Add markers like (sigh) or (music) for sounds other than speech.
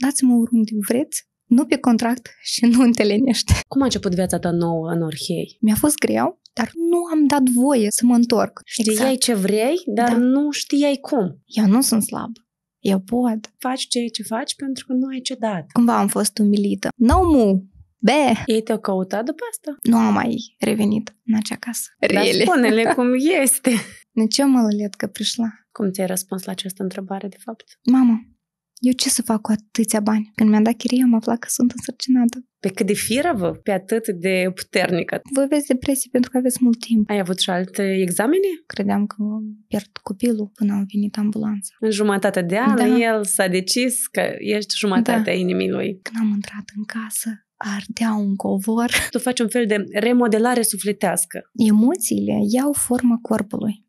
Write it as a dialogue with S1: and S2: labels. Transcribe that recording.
S1: dați-mă oriunde vreți, nu pe contract și nu în telenește. Cum a început viața ta nouă în Orhei? Mi-a fost greu, dar nu am dat voie să mă întorc. Știai exact. ce vrei, dar da. nu știai cum. Eu nu sunt slab. Eu pot. Faci ce ce
S2: faci pentru că
S1: nu ai ce dat. Cumva am fost umilită. No mu! Be! Ei te-au căutat după asta? Nu am mai revenit în acea casă. Rele. Dar spune-le cum este. (laughs) De ce mă lălet că prișla?
S3: Cum ți-ai răspuns la această întrebare, de fapt?
S1: Mama, eu ce să fac cu atâția bani? Când mi-am dat chirie, am aflat că sunt însărcinată.
S3: Pe cât de firavă, pe atât de puternică.
S1: Voi aveți depresie pentru că aveți mult timp. Ai avut și alte examene? Credeam că pierd copilul până a venit ambulanța.
S4: În jumătate de an, da. el s-a decis că ești jumătatea
S1: da. inimii lui. Când am intrat în casă, ardea un covor. Tu faci un fel de remodelare sufletească. Emoțiile iau forma corpului.